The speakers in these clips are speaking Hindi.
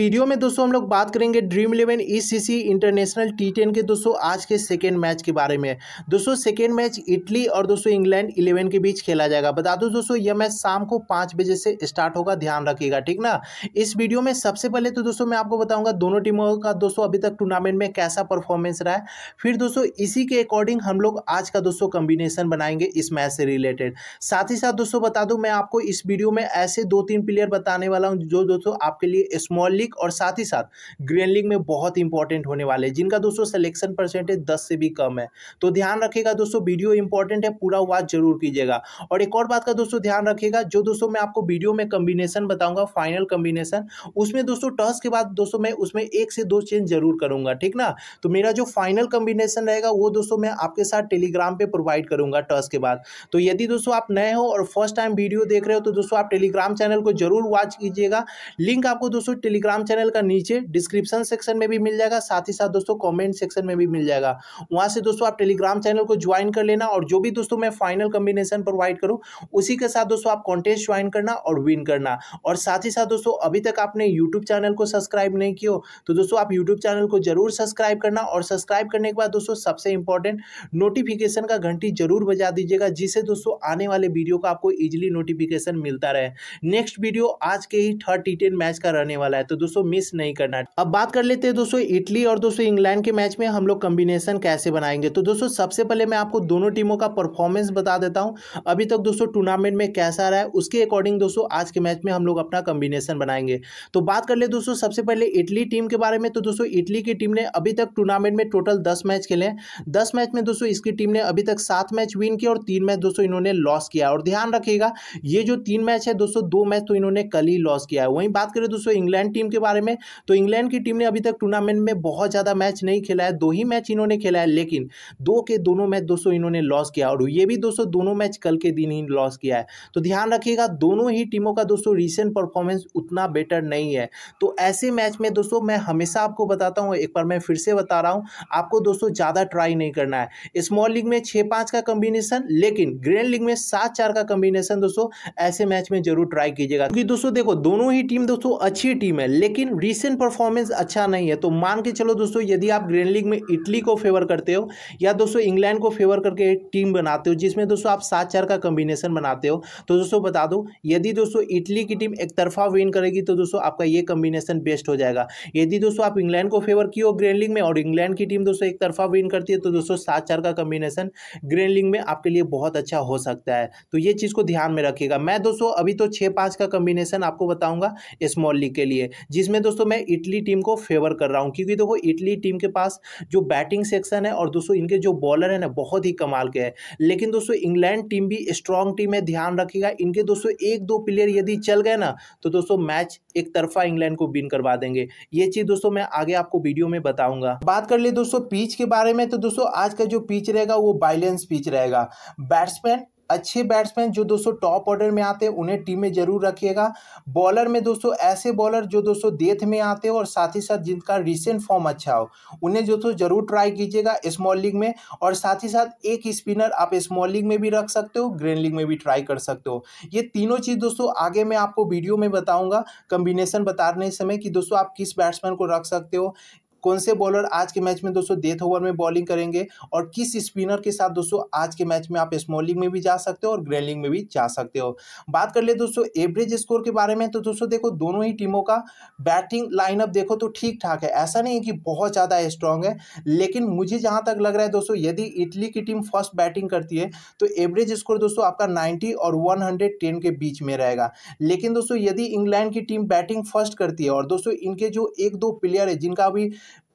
वीडियो में दोस्तों हम लोग बात करेंगे dream eleven ICC international T ten के दोस्तों आज के सेकेंड मैच के बारे में दोस्तों सेकेंड मैच इटली और दोस्तों इंग्लैंड इलेवन के बीच खेला जाएगा बता दो दोस्तों यह मैच शाम को पाँच बजे से स्टार्ट होगा ध्यान रखिएगा ठीक ना इस वीडियो में सबसे पहले तो दोस्तों मैं आपको बताऊंगा दोनों टीमों का दोस्तों अभी तक टूर्नामेंट में कैसा परफॉर्मेंस रहा है फिर दोस्तों इसी के अकॉर्डिंग हम लोग आज का दोस्तों कॉम्बिनेशन बनाएंगे इस मैच से रिलेटेड साथ ही साथ दोस्तों बता दूँ मैं आपको इस वीडियो में ऐसे दो तीन प्लेयर बताने वाला हूं जो दोस्तों आपके लिए स्मॉल लीग बेसिक और साथ ही साथ ग्रेनलिंग में बहुत इंपॉर्टेंट होने वाले हैं जिनका दोस्तों सिलेक्शन परसेंटेज दस से भी कम है तो ध्यान रखेगा दोस्तों वीडियो इंपॉर्टेंट है पूरा वाच जरूर कीजिएगा और एक और बात का दोस्तों ध्यान रखेगा जो दोस्तों मैं आपको वीडियो में कम्बिनेशन बताऊंगा फाइनल कम्बिनेशन उसमें दोस्तों टॉस के बाद दोस्तों मैं उसमें एक से दो चेंज जरूर करूंगा ठीक ना तो मेरा जो फाइनल कम्बिनेशन रहेगा वो दोस्तों मैं आपके साथ टेलीग्राम पे प्रोवाइड करूंगा टॉस के बाद तो यदि दोस्तों आप नए हो और फर्स्ट टाइम वीडियो देख रहे हो तो दोस्तों आप टेलीग्राम चैनल को जरूर वॉच कीजिएगा लिंक आपको दोस्तों टेलीग्राम टेलीग्राम चैनल का नीचे डिस्क्रिप्शन सेक्शन में भी मिल जाएगा साथ ही साथ दोस्तों कमेंट सेक्शन में भी मिल जाएगा वहाँ से दोस्तों आप टेलीग्राम चैनल को ज्वाइन कर लेना और जो भी दोस्तों मैं फाइनल कॉम्बिनेशन प्रोवाइड करूँ उसी के साथ दोस्तों आप कॉन्टेस्ट ज्वाइन करना और विन करना और साथ ही साथ दोस्तों अभी तक आपने यूट्यूब चैनल को सब्सक्राइब नहीं किया तो दोस्तों आप यूट्यूब चैनल को जरूर सब्सक्राइब करना और सब्सक्राइब करने के बाद दोस्तों सबसे इंपॉर्टेंट नोटिफिकेशन का घंटी जरूर बजा दीजिएगा जिससे दोस्तों आने वाले वीडियो का आपको इजिली नोटिफिकेशन मिलता रहे नेक्स्ट वीडियो आज के ही थर्ड टी मैच का रहने वाला है तो दोस्तों मिस नहीं करना अब बात कर लेते हैं दोस्तों इटली और दोस्तों इंग्लैंड के मैच में हम लोग कम्बिनेशन कैसे बनाएंगे तो दोस्तों सबसे पहले मैं आपको दोनों टीमों का परफॉर्मेंस बता देता हूँ अभी तक दोस्तों टूर्नामेंट में कैसा रहा है उसके अकॉर्डिंग दोस्तों आज के मैच में हम लोग अपना कम्बिनेशन बनाएंगे तो बात कर ले दोस्तों सबसे पहले इटली टीम के बारे में तो दोस्तों इटली की टीम ने अभी तक टूर्नामेंट में टोटल दस मैच खेले हैं दस मैच में दोस्तों इसकी टीम ने अभी तक सात मैच विन किया और तीन मैच दोस्तों इन्होंने लॉस किया और ध्यान रखिएगा ये जो तीन मैच है दोस्तों दो मैच तो इन्होंने कल ही लॉस किया है वहीं बात करें दोस्तों इंग्लैंड टीम के बारे में तो इंग्लैंड की टीम ने अभी तक टूर्नामेंट में बहुत ज़्यादा मैच नहीं खेला है दो ही मैच इन्होंने खेला है लेकिन दो के दोनों मैच दोस्तों इन्होंने लॉस किया और ये भी दोस्तों दोनों मैच कल के दिन ही लॉस किया है तो ध्यान रखिएगा दोनों ही टीमों का दोस्तों रिसेंट परफॉर्मेंस उतना बेटर नहीं है तो ऐसे मैच में दोस्तों मैं हमेशा आपको बताता हूँ एक बार मैं फिर से बता रहा हूँ आपको दोस्तों ज़्यादा ट्राई नहीं करना है स्मॉल लीग में छः पाँच का कम्बिनेशन लेकिन ग्रैंड लीग में सात चार का कम्बिनेशन दोस्तों ऐसे मैच में जरूर ट्राई कीजिएगा क्योंकि दोस्तों देखो दोनों ही टीम दोस्तों अच्छी टीम है लेकिन रिसेंट परफॉर्मेंस अच्छा नहीं है तो मान के चलो दोस्तों यदि आप ग्रैंड लीग में इटली को फेवर करते हो या दोस्तों इंग्लैंड को फेवर करके एक टीम बनाते हो जिसमें दोस्तों आप सात चार का कम्बिनेशन बनाते हो तो दोस्तों बता दो यदि दोस्तों इटली की टीम एक तरफा विन करेगी तो दोस्तों आपका ये कम्बिनेशन बेस्ट हो जाएगा यदि दोस्तों आप इंग्लैंड को फेवर किए हो ग्रैंड लीग में और इंग्लैंड की टीम दोस्तों एक तरफा विन करती है तो दोस्तों सात चार का कम्बिनेशन ग्रैंड लीग में आपके लिए बहुत अच्छा हो सकता है तो ये चीज़ को ध्यान में रखिएगा मैं दोस्तों अभी तो छः पाँच का कम्बिनेशन आपको बताऊँगा स्मॉल लीग के लिए जिसमें दोस्तों मैं इटली टीम को फेवर कर रहा हूँ क्योंकि देखो इटली टीम के पास जो बैटिंग सेक्शन है और दोस्तों इनके जो बॉलर है ना बहुत ही कमाल के हैं लेकिन दोस्तों इंग्लैंड टीम भी स्ट्रांग टीम है ध्यान रखेगा इनके दोस्तों एक दो प्लेयर यदि चल गए ना तो दोस्तों मैच एक तरफा इंग्लैंड को विन करवा देंगे ये चीज़ दोस्तों मैं आगे आपको वीडियो में बताऊंगा बात कर ली दोस्तों पिच के बारे में तो दोस्तों आज का जो पिच रहेगा वो बाइलेंस पिच रहेगा बैट्समैन अच्छे बैट्समैन जो दोस्तों टॉप ऑर्डर में आते हैं उन्हें टीम में जरूर रखिएगा बॉलर में दोस्तों ऐसे बॉलर जो दोस्तों डेथ में आते हो और साथ ही साथ जिनका रिसेंट फॉर्म अच्छा हो उन्हें दोस्तों जरूर ट्राई कीजिएगा स्मॉल लीग में और साथ ही साथ एक स्पिनर आप स्मॉल लीग में भी रख सकते हो ग्रेन लीग में भी ट्राई कर सकते हो ये तीनों चीज़ दोस्तों आगे मैं आपको वीडियो में बताऊँगा कम्बिनेशन बताने समय कि दोस्तों आप किस बैट्समैन को रख सकते हो कौन से बॉलर आज के मैच में दोस्तों डेथ ओवर में बॉलिंग करेंगे और किस स्पिनर के साथ दोस्तों आज के मैच में आप स्मॉलिंग में भी जा सकते हो और ग्रेलिंग में भी जा सकते हो बात कर ले दोस्तों एवरेज स्कोर के बारे में तो दोस्तों देखो दोनों ही टीमों का बैटिंग लाइनअप देखो तो ठीक ठाक है ऐसा नहीं है कि बहुत ज़्यादा स्ट्रांग है लेकिन मुझे जहाँ तक लग रहा है दोस्तों यदि इटली की टीम फर्स्ट बैटिंग करती है तो एवरेज स्कोर दोस्तों आपका नाइन्टी और वन के बीच में रहेगा लेकिन दोस्तों यदि इंग्लैंड की टीम बैटिंग फर्स्ट करती है और दोस्तों इनके जो एक दो प्लेयर है जिनका अभी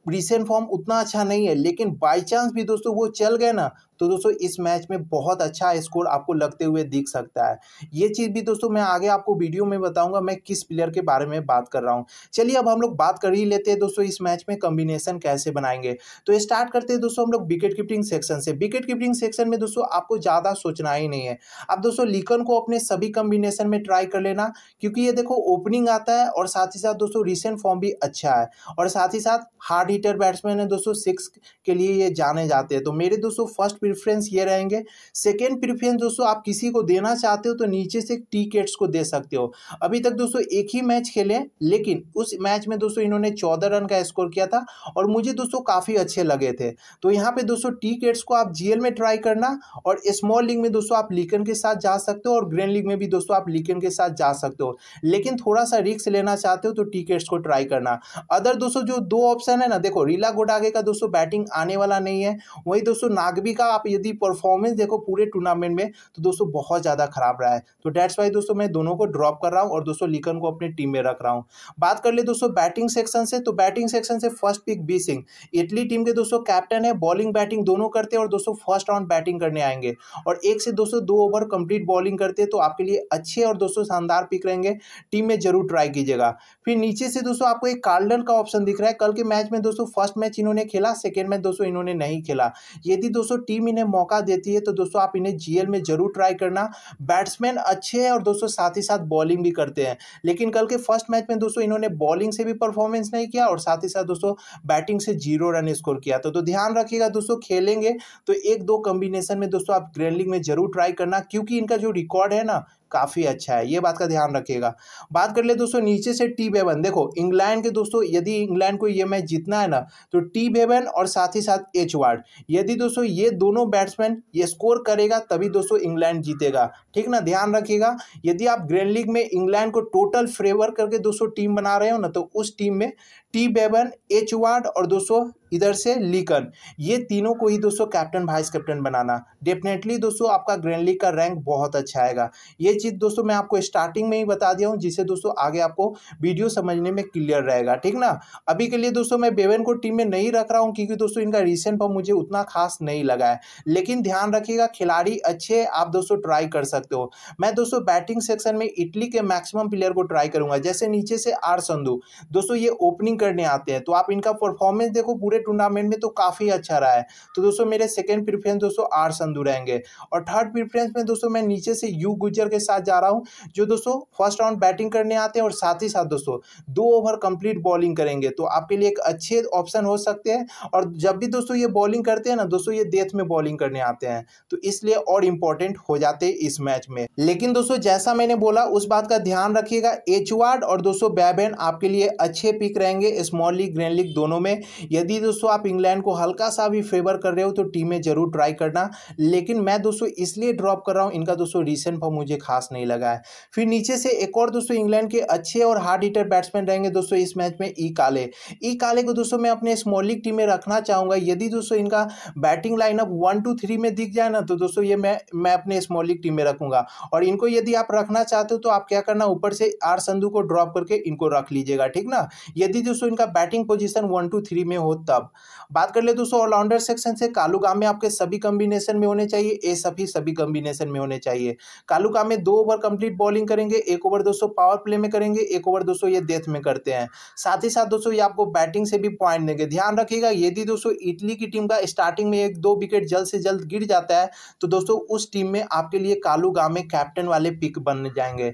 रिसेंट फॉर्म उतना अच्छा नहीं है लेकिन बाई चांस भी दोस्तों वो चल गए ना तो दोस्तों इस मैच में बहुत अच्छा स्कोर आपको लगते हुए दिख सकता है ये चीज़ भी दोस्तों मैं आगे आपको वीडियो में बताऊंगा मैं किस प्लेयर के बारे में बात कर रहा हूँ चलिए अब हम लोग बात कर ही लेते हैं दोस्तों इस मैच में कम्बिनेशन कैसे बनाएंगे तो स्टार्ट करते हैं दोस्तों हम लोग विकेट कीपिंग सेक्शन से विकेट कीपिंग सेक्शन में दोस्तों आपको ज़्यादा सोचना ही नहीं है अब दोस्तों लिकन को अपने सभी कम्बिनेशन में ट्राई कर लेना क्योंकि ये देखो ओपनिंग आता है और साथ ही साथ दोस्तों रिसेंट फॉर्म भी अच्छा है और साथ ही साथ हार्ड हीटर बैट्समैन है दोस्तों सिक्स के लिए ये जाने जाते हैं तो मेरे दोस्तों फर्स्ट प्रेफरेंस ये रहेंगे सेकेंड प्रेफरेंस दोस्तों आप किसी को देना चाहते हो तो नीचे से टिकेट्स को दे सकते हो अभी तक दोस्तों एक ही मैच खेले लेकिन उस मैच में दोस्तों इन्होंने चौदह रन का स्कोर किया था और मुझे दोस्तों काफ़ी अच्छे लगे थे तो यहाँ पे दोस्तों टिकेट्स को आप जीएल में ट्राई करना और स्मॉल लीग में दोस्तों आप लीकन के साथ जा सकते हो और ग्रैंड लीग में भी दोस्तों आप लीकन के साथ जा सकते हो लेकिन थोड़ा सा रिक्स लेना चाहते हो तो टिकेट्स को ट्राई करना अदर दोस्तों जो दो ऑप्शन है ना देखो रीला गोडागे का दोस्तों बैटिंग आने वाला नहीं है वही दोस्तों नागवी का आप यदि परफॉर्मेंस देखो पूरे टूर्नामेंट में तो दोस्तों बहुत ज़्यादा खराब रहा है तो डैट्स वाई दोस्तों मैं दोनों को ड्रॉप कर रहा हूँ और दोस्तों लिकन को अपनी टीम में रख रहा हूँ बात कर ले दोस्तों बैटिंग सेक्शन से तो बैटिंग सेक्शन से first pick B Singh Italy team के दोस्तों कैप्टन है बॉलिंग बैटिंग दोनों करते हैं और दोस्तों फर्स्ट राउंड बैटिंग करने आएंगे और एक से दोस्तों दो ओवर कंप्लीट बॉलिंग करते हैं तो आपके लिए अच्छे और दोस्तों शानदार पिक रहेंगे टीम में जरूर ट्राई कीजिएगा फिर नीचे से दोस्तों आपको एक कार्डन का ऑप्शन दिख रहा है कल के मैच में दोस्तों फर्स्ट मैच इन्होंने खेला सेकेंड मैच दोस्तों इन्होंने नहीं खेला यदि दोस्तों टीम टीम इन्हें मौका देती है तो दोस्तों आप इन्हें जीएल में जरूर ट्राई करना बैट्समैन अच्छे हैं और दोस्तों साथ ही साथ बॉलिंग भी करते हैं लेकिन कल के फर्स्ट मैच में दोस्तों इन्होंने बॉलिंग से भी परफॉर्मेंस नहीं किया और साथ ही साथ दोस्तों बैटिंग से जीरो रन स्कोर किया तो, तो ध्यान रखिएगा दोस्तों खेलेंगे तो एक दो कॉम्बिनेशन में दोस्तों आप ग्रैंडलिंग में जरूर ट्राई करना क्योंकि इनका जो रिकॉर्ड है ना काफ़ी अच्छा है ये बात का ध्यान रखिएगा बात कर ले दोस्तों नीचे से टी बेवन देखो इंग्लैंड के दोस्तों यदि इंग्लैंड को ये e मैच जीतना है ना तो टी बेवन और साथ ही साथ एच वार्ड यदि दोस्तों ये दोनों बैट्समैन ये स्कोर करेगा तभी दोस्तों इंग्लैंड जीतेगा ठीक ना ध्यान रखिएगा यदि आप ग्रैंड लीग में इंग्लैंड को टोटल फेवर करके दोस्तों टीम बना रहे हो ना तो उस टीम में टी बेबन एच वार्ड और दोस्तों इधर से लीकन ये तीनों को ही दोस्तों कैप्टन वाइस कैप्टन बनाना डेफिनेटली दोस्तों आपका ग्रैंड लीग का रैंक बहुत अच्छा आएगा ये चीज़ दोस्तों मैं आपको स्टार्टिंग में ही बता दिया हूँ जिससे दोस्तों आगे आपको वीडियो समझने में क्लियर रहेगा ठीक ना अभी के लिए दोस्तों मैं बेबन को टीम में नहीं रख रहा हूँ क्योंकि दोस्तों इनका रिसेंट पर मुझे उतना खास नहीं लगा है लेकिन ध्यान रखिएगा खिलाड़ी अच्छे आप दोस्तों ट्राई कर सकते हो मैं दोस्तों बैटिंग सेक्शन में इटली के मैक्सिमम प्लेयर को ट्राई करूंगा जैसे नीचे से आर संधु दोस्तों ये ओपनिंग करने आते हैं तो आप इनका परफॉर्मेंस देखो पूरे टूर्नामेंट में तो काफ़ी अच्छा रहा है तो दोस्तों मेरे सेकेंड प्रिफ्रेंस दोस्तों आर संधु रहेंगे और थर्ड प्रिफ्रेंस में दोस्तों मैं नीचे से यू गुजर के साथ जा रहा हूँ जो दोस्तों फर्स्ट राउंड बैटिंग करने आते हैं और साथ ही साथ दोस्तों दो ओवर कंप्लीट बॉलिंग करेंगे तो आपके लिए एक अच्छे ऑप्शन हो सकते हैं और जब भी दोस्तों ये बॉलिंग करते हैं ना दोस्तों ये डेथ में बॉलिंग करने आते हैं तो इसलिए और इम्पोर्टेंट हो जाते हैं इस मैच में लेकिन दोस्तों जैसा मैंने बोला उस बात का ध्यान रखिएगा एचवार्ड और दोस्तों बैबेन आपके लिए अच्छे पिक रहेंगे स्मॉल लीग ग्रैंड लीग दोनों में यदि दोस्तों आप इंग्लैंड को हल्का सा भी फेवर कर रहे हो तो टीमें जरूर ट्राई करना लेकिन मैं दोस्तों इसलिए ड्रॉप कर रहा हूँ इनका दोस्तों रिसेंट फॉर्म मुझे खास नहीं लगा है फिर नीचे से एक और दोस्तों इंग्लैंड के अच्छे और हार्ड हीटर बैट्समैन रहेंगे दोस्तों इस मैच में ई काले ई काले को दोस्तों मैं अपने स्मॉल लीग टीम में रखना चाहूँगा यदि दोस्तों इनका batting lineup one two three में दिख जाए ना तो दोस्तों ये मैं मैं अपने स्मॉल लीग टीम में रखूंगा और इनको यदि आप रखना चाहते हो तो आप क्या करना ऊपर से आर संधु को ड्रॉप करके इनको रख लीजिएगा ठीक ना यदि जो दोस्तों इनका batting position one two three में हो तब बात कर ले दोस्तों ऑलराउंडर सेक्शन से कालू काम आपके सभी कम्बिनेशन में होने चाहिए ए सभी सभी कम्बिनेशन में होने चाहिए कालू काम दो ओवर कंप्लीट बॉलिंग करेंगे एक ओवर दोस्तों पावर प्ले में करेंगे एक ओवर दोस्तों ये डेथ में करते हैं साथ ही साथ दोस्तों ये आपको बैटिंग से भी पॉइंट देंगे ध्यान रखिएगा यदि दोस्तों इटली की टीम का स्टार्टिंग में एक दो विकेट जल्द से जल्द गिर जाता है तो दोस्तों उस टीम में आपके लिए कालू गामे कैप्टन वाले पिक बन जाएंगे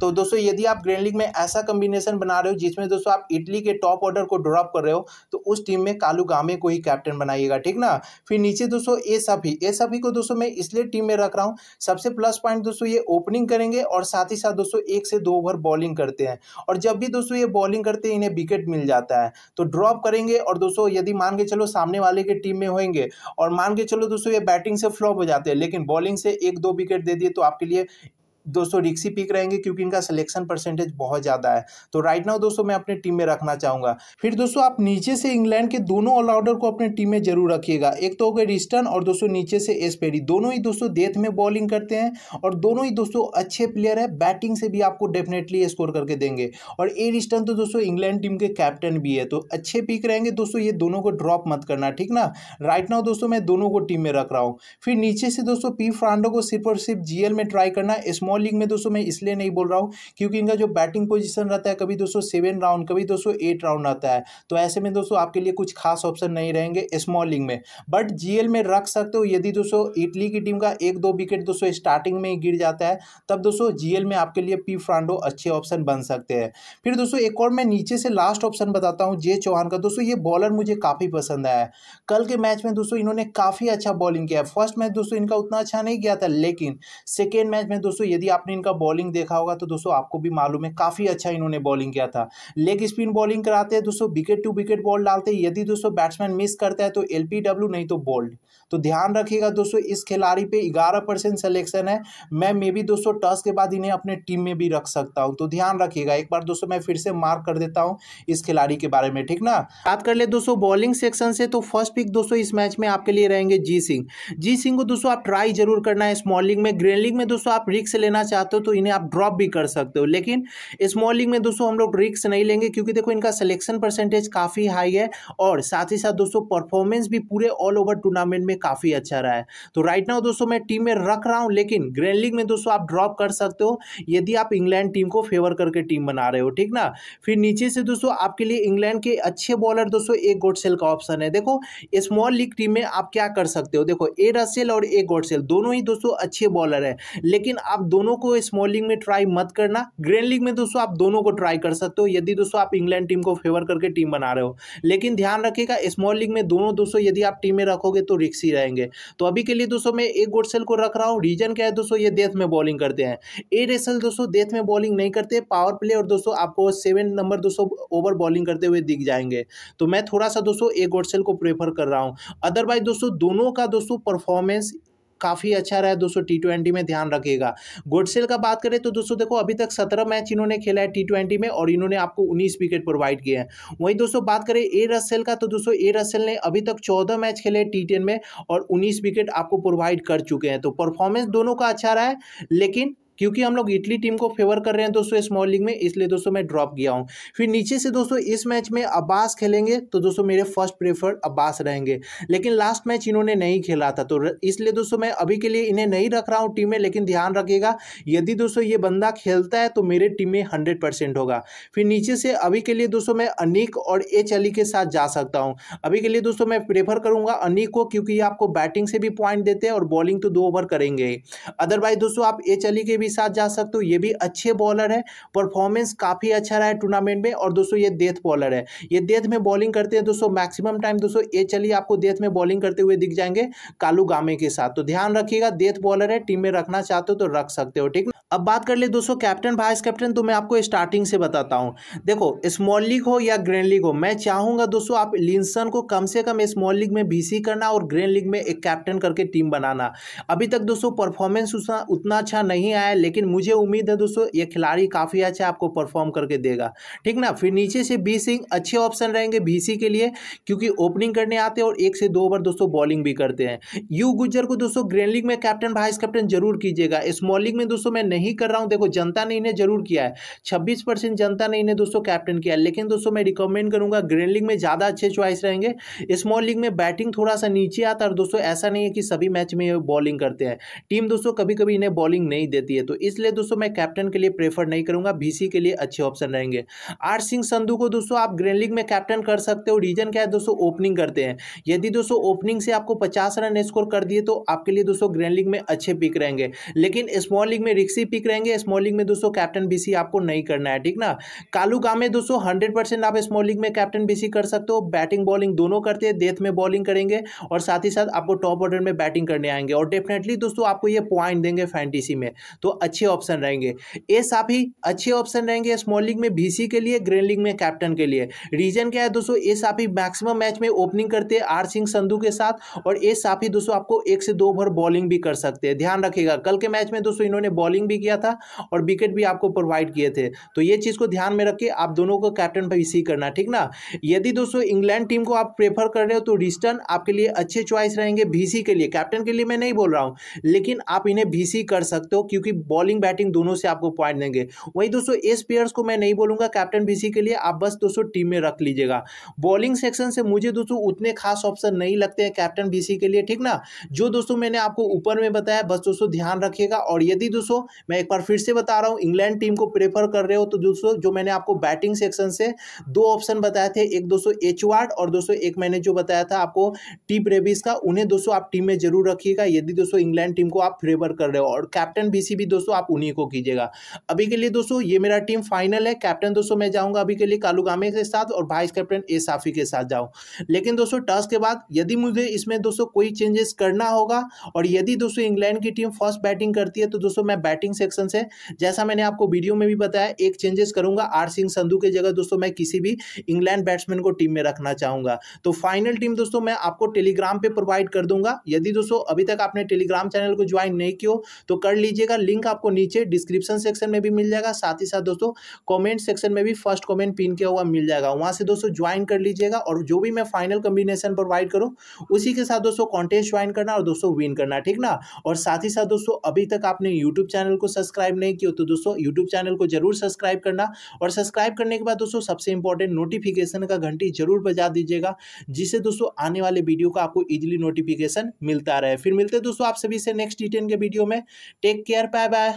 तो दोस्तों यदि आप ग्रैंड लीग में ऐसा कम्बिनेशन बना रहे हो जिसमें दोस्तों आप इटली के टॉप ऑर्डर को ड्रॉप कर रहे हो तो उस टीम में कालू गामे को ही कैप्टन बनाइएगा ठीक ना फिर नीचे दोस्तों ए सभी ए सभी को दोस्तों मैं इसलिए टीम में रख रहा हूँ सबसे प्लस पॉइंट दोस्तों ये ओपनिंग करेंगे और साथ ही साथ दोस्तों एक से दो ओवर बॉलिंग करते हैं और जब भी दोस्तों ये बॉलिंग करते हैं इन्हें विकेट मिल जाता है तो ड्रॉप करेंगे और दोस्तों यदि मान के चलो सामने वाले के टीम में होंगे और मान के चलो दोस्तों ये बैटिंग से फ्लॉप हो जाते हैं लेकिन बॉलिंग से एक दो विकेट दे दिए तो आपके लिए दोस्तों रिक्सी पिक रहेंगे क्योंकि इनका सिलेक्शन परसेंटेज बहुत ज़्यादा है तो राइट नाउ दोस्तों मैं अपने टीम में रखना चाहूँगा फिर दोस्तों आप नीचे से इंग्लैंड के दोनों ऑलराउंडर को अपने टीम में जरूर रखिएगा एक तो हो गए रिस्टन और दोस्तों नीचे से एस पेरी दोनों ही दोस्तों डेथ में बॉलिंग करते हैं और दोनों ही दोस्तों अच्छे प्लेयर है बैटिंग से भी आपको डेफिनेटली स्कोर करके देंगे और ए रिस्टन तो दोस्तों इंग्लैंड टीम के कैप्टन भी है तो अच्छे पिक रहेंगे दोस्तों ये दोनों को ड्रॉप मत करना ठीक ना राइट नाउ दोस्तों मैं दोनों को टीम में रख रहा हूँ फिर नीचे से दोस्तों पी फ्रांडो को सिर्फ और सिर्फ जीएल में ट्राई करना स्मॉल स्मॉल लीग में दोस्तों मैं इसलिए नहीं बोल रहा हूँ क्योंकि इनका जो बैटिंग पोजिशन रहता है कभी दोस्तों सेवन राउंड कभी दोस्तों एट राउंड आता है तो ऐसे में दोस्तों आपके लिए कुछ खास ऑप्शन नहीं रहेंगे स्मॉल लीग में बट जीएल में रख सकते हो यदि दोस्तों इटली की टीम का एक दो विकेट दोस्तों स्टार्टिंग में गिर जाता है तब दोस्तों जीएल में आपके लिए पी फ्रांडो अच्छे ऑप्शन बन सकते हैं फिर दोस्तों एक और मैं नीचे से लास्ट ऑप्शन बताता हूँ जे चौहान का दोस्तों ये बॉलर मुझे काफ़ी पसंद आया है कल के मैच में दोस्तों इन्होंने काफ़ी अच्छा बॉलिंग किया फर्स्ट मैच दोस्तों इनका उतना अच्छा नहीं गया था लेकिन सेकेंड मैच में दोस्तों यदि यदि आपने इनका बॉलिंग देखा होगा तो दोस्तों आपको भी मालूम है काफ़ी अच्छा इन्होंने बॉलिंग किया था लेग स्पिन बॉलिंग कराते हैं दोस्तों विकेट टू विकेट बॉल डालते यदि दोस्तों बैट्समैन मिस करता है तो एल नहीं तो बोल्ड तो ध्यान रखिएगा दोस्तों इस खिलाड़ी पे 11 परसेंट सलेक्शन है मैं मे भी दोस्तों टॉस के बाद इन्हें अपने टीम में भी रख सकता हूँ तो ध्यान रखिएगा एक बार दोस्तों मैं फिर से मार्क कर देता हूँ इस खिलाड़ी के बारे में ठीक ना बात कर ले दोस्तों बॉलिंग सेक्शन से तो फर्स्ट पिक दोस्तों इस मैच में आपके लिए रहेंगे जी सिंह जी सिंह को दोस्तों आप ट्राई जरूर करना है स्मॉल लीग में ग्रीन लीग में दोस्तों आप रिक्स लेना चाहते हो तो इन्हें आप ड्रॉप भी कर सकते हो लेकिन स्मॉल लीग में दोस्तों हम लोग रिक्स नहीं लेंगे क्योंकि देखो इनका सिलेक्शन परसेंटेज काफ़ी हाई है और साथ ही साथ दोस्तों परफॉर्मेंस भी पूरे ऑल ओवर टूर्नामेंट में में काफ़ी अच्छा रहा है तो राइट नाउ दोस्तों मैं टीम में रख रहा हूं लेकिन ग्रैंड लीग में दोस्तों आप ड्रॉप कर सकते हो यदि आप इंग्लैंड टीम को फेवर करके टीम बना रहे हो ठीक ना फिर नीचे से दोस्तों आपके लिए इंग्लैंड के अच्छे बॉलर दोस्तों एक गोडसेल का ऑप्शन है देखो स्मॉल लीग टीम में आप क्या कर सकते हो देखो ए रसेल और ए गोडसेल दोनों ही दोस्तों अच्छे बॉलर है लेकिन आप दोनों को स्मॉल लीग में ट्राई मत करना ग्रैंड लीग में दोस्तों आप दोनों को ट्राई कर सकते हो यदि दोस्तों आप इंग्लैंड टीम को फेवर करके टीम बना रहे हो लेकिन ध्यान रखिएगा स्मॉल लीग में दोनों दोस्तों यदि आप टीम में रखोगे तो रिक्स ही रहेंगे तो अभी के लिए दोस्तों मैं एक सेल को रख रहा हूँ रीजन क्या है दोस्तों ये डेथ में बॉलिंग करते हैं ए रेसल दोस्तों डेथ में बॉलिंग नहीं करते पावर प्ले और दोस्तों आपको सेवन नंबर दोस्तों ओवर बॉलिंग करते हुए दिख जाएंगे तो मैं थोड़ा सा दोस्तों एक गोड सेल को प्रेफर कर रहा हूँ अदरवाइज दोस्तों दोनों का दोस्तों परफॉर्मेंस काफ़ी अच्छा रहा है दोस्तों टी ट्वेंटी में ध्यान रखेगा गोडसेल का बात करें तो दोस्तों देखो अभी तक सत्रह मैच इन्होंने खेला है टी ट्वेंटी में और इन्होंने आपको उन्नीस विकेट प्रोवाइड किए हैं वहीं दोस्तों बात करें ए रसेल का तो दोस्तों ए रसेल ने अभी तक चौदह मैच खेले टी टेन में और उन्नीस विकेट आपको प्रोवाइड कर चुके हैं तो परफॉर्मेंस दोनों का अच्छा रहा है लेकिन क्योंकि हम लोग इटली टीम को फेवर कर रहे हैं दोस्तों स्मॉल लीग में इसलिए दोस्तों मैं ड्रॉप गया हूँ फिर नीचे से दोस्तों इस मैच में अब्बास खेलेंगे तो दोस्तों मेरे फर्स्ट प्रेफर अब्बास रहेंगे लेकिन लास्ट मैच इन्होंने नहीं खेला था तो इसलिए दोस्तों मैं अभी के लिए इन्हें नहीं रख रहा हूँ टीम में लेकिन ध्यान रखिएगा यदि दोस्तों ये बंदा खेलता है तो मेरे टीम में हंड्रेड परसेंट होगा फिर नीचे से अभी के लिए दोस्तों मैं अनिक और एच अली के साथ जा सकता हूँ अभी के लिए दोस्तों मैं प्रेफर करूँगा अनिक को क्योंकि आपको बैटिंग से भी पॉइंट देते हैं और बॉलिंग तो दो ओवर करेंगे अदरवाइज दोस्तों आप एच अली के भी भी साथ जा सकते हो ये भी अच्छे बॉलर है परफॉर्मेंस काफ़ी अच्छा रहा है टूर्नामेंट में और दोस्तों ये डेथ बॉलर है ये डेथ में बॉलिंग करते हैं दोस्तों मैक्सिमम टाइम दोस्तों ये चलिए आपको डेथ में बॉलिंग करते हुए दिख जाएंगे कालू गामे के साथ तो ध्यान रखिएगा डेथ बॉलर है टीम में रखना चाहते हो तो रख सकते हो ठीक अब बात कर ले दोस्तों कैप्टन वाइस कैप्टन तो मैं आपको स्टार्टिंग से बताता हूँ देखो स्मॉल लीग हो या ग्रैंड लीग हो मैं चाहूँगा दोस्तों आप लिंसन को कम से कम स्मॉल लीग में बीसी करना और ग्रैंड लीग में एक कैप्टन करके टीम बनाना अभी तक दोस्तों परफॉर्मेंस उसका उतना अच्छा नहीं आया लेकिन मुझे उम्मीद है दोस्तों ये खिलाड़ी काफ़ी अच्छा आपको परफॉर्म करके देगा ठीक ना फिर नीचे से बी सिंह अच्छे ऑप्शन रहेंगे बी के लिए क्योंकि ओपनिंग करने आते हैं और एक से दो ओवर दोस्तों बॉलिंग भी करते हैं यू गुजर को दोस्तों ग्रैंड लीग में कैप्टन वाइस कैप्टन जरूर कीजिएगा स्मॉल लीग में दोस्तों मैं नहीं नहीं कर रहा हूं देखो जनता ने इन्हें जरूर किया है छब्बीस परसेंट जनता ने इन्हें दोस्तों कैप्टन किया लेकिन दोस्तों मैं रिकमेंड करूंगा ग्रैंड लीग में ज़्यादा अच्छे चॉइस रहेंगे स्मॉल लीग में बैटिंग थोड़ा सा नीचे आता है और दोस्तों ऐसा नहीं है कि सभी मैच में बॉलिंग करते हैं टीम दोस्तों कभी कभी इन्हें बॉलिंग नहीं देती है तो इसलिए दोस्तों मैं कैप्टन के लिए प्रेफर नहीं करूंगा बीसी के लिए अच्छे ऑप्शन रहेंगे आर सिंह संधु को दोस्तों आप ग्रेन लीग में कैप्टन कर सकते हो रीजन क्या है दोस्तों ओपनिंग करते हैं यदि दोस्तों ओपनिंग से आपको पचास रन स्कोर कर दिए तो आपके लिए दोस्तों ग्रैंड लीग में अच्छे पिक रहेंगे लेकिन स्मॉल लीग में रिक्सी ही पिक रहेंगे स्मॉल लीग में दोस्तों कैप्टन बीसी आपको नहीं करना है ठीक ना कालू काम में दोस्तों हंड्रेड परसेंट आप स्मॉल लीग में कैप्टन बीसी कर सकते हो बैटिंग बॉलिंग दोनों करते हैं डेथ में बॉलिंग करेंगे और साथ ही साथ आपको टॉप ऑर्डर में बैटिंग करने आएंगे और डेफिनेटली दोस्तों आपको ये पॉइंट देंगे फैंटीसी में तो अच्छे ऑप्शन रहेंगे ये साफ ही अच्छे ऑप्शन रहेंगे स्मॉल लीग में बीसी के लिए ग्रेन लीग में कैप्टन के लिए रीजन क्या है दोस्तों ये साफ ही मैक्सिमम मैच में ओपनिंग करते हैं आर सिंह संधु के साथ और ये साफ ही दोस्तों आपको एक से दो ओवर बॉलिंग भी कर सकते हैं ध्यान रखिएगा कल के मैच में दोस्तों इन्होंने बॉलिंग भी किया था और विकेट भी आपको प्रोवाइड किए थे तो ये चीज़ को ध्यान में रख के आप दोनों को कैप्टन पर इसी करना ठीक ना यदि दोस्तों इंग्लैंड टीम को आप प्रेफर कर रहे हो तो रिस्टर्न आपके लिए अच्छे चॉइस रहेंगे बीसी के लिए कैप्टन के लिए मैं नहीं बोल रहा हूँ लेकिन आप इन्हें बीसी कर सकते हो क्योंकि बॉलिंग बैटिंग दोनों से आपको पॉइंट देंगे वही दोस्तों एस प्लेयर्स को मैं नहीं बोलूँगा कैप्टन बीसी के लिए आप बस दोस्तों टीम में रख लीजिएगा बॉलिंग सेक्शन से मुझे दोस्तों उतने खास ऑप्शन नहीं लगते हैं कैप्टन बीसी के लिए ठीक ना जो दोस्तों मैंने आपको ऊपर में बताया बस दोस्तों ध्यान रखिएगा और यदि दोस्तों मैं एक बार फिर से बता रहा हूँ इंग्लैंड टीम को प्रेफर कर रहे हो तो दोस्तों जो मैंने आपको बैटिंग सेक्शन से दो ऑप्शन बताए थे एक दोस्तों एच वार्ड और दोस्तों एक मैंने जो बताया था आपको टी रेबिस का उन्हें दोस्तों आप टीम में जरूर रखिएगा यदि दोस्तों इंग्लैंड टीम को आप फेवर कर रहे हो और कैप्टन बी भी दोस्तों आप उन्हीं को कीजिएगा अभी के लिए दोस्तों ये मेरा टीम फाइनल है कैप्टन दोस्तों मैं जाऊँगा अभी के लिए कालूगामे के साथ और वाइस कैप्टन ए साफी के साथ जाऊँ लेकिन दोस्तों टॉस के बाद यदि मुझे इसमें दोस्तों कोई चेंजेस करना होगा और यदि दोस्तों इंग्लैंड की टीम फर्स्ट बैटिंग करती है तो दोस्तों मैं बैटिंग सेक्शन से जैसा मैंने आपको वीडियो में भी बताया एक चेंजेस करूंगा आर सिंह संधू के जगह दोस्तों मैं किसी भी इंग्लैंड बैट्समैन को टीम में रखना चाहूंगा तो फाइनल टीम दोस्तों मैं आपको टेलीग्राम पर प्रोवाइड कर दूंगा यदि दोस्तों अभी तक आपने टेलीग्राम चैनल को ज्वाइन नहीं किया तो कर लीजिएगा लिंक आपको नीचे डिस्क्रिप्शन सेक्शन में भी मिल जाएगा साथ ही साथ दोस्तों कॉमेंट सेक्शन में भी फर्स्ट कॉमेंट पिन किया हुआ मिल जाएगा वहां से दोस्तों ज्वाइन कर लीजिएगा और जो भी मैं फाइनल कॉम्बिनेशन प्रोवाइड करूँ उसी के साथ दोस्तों कॉन्टेस्ट ज्वाइन करना और दोस्तों विन करना ठीक ना और साथ ही साथ दोस्तों अभी तक आपने यूट्यूब चैनल को को सब्सक्राइब नहीं किया तो दोस्तों यूट्यूब चैनल को जरूर सब्सक्राइब करना और सब्सक्राइब करने के बाद दोस्तों सबसे इंपॉर्टेंट नोटिफिकेशन का घंटी जरूर बजा दीजिएगा जिससे दोस्तों आने वाले वीडियो का आपको इजिली नोटिफिकेशन मिलता रहे फिर मिलते दोस्तों आप सभी से नेक्स्ट डिटेन के वीडियो में टेक केयर बाय बाय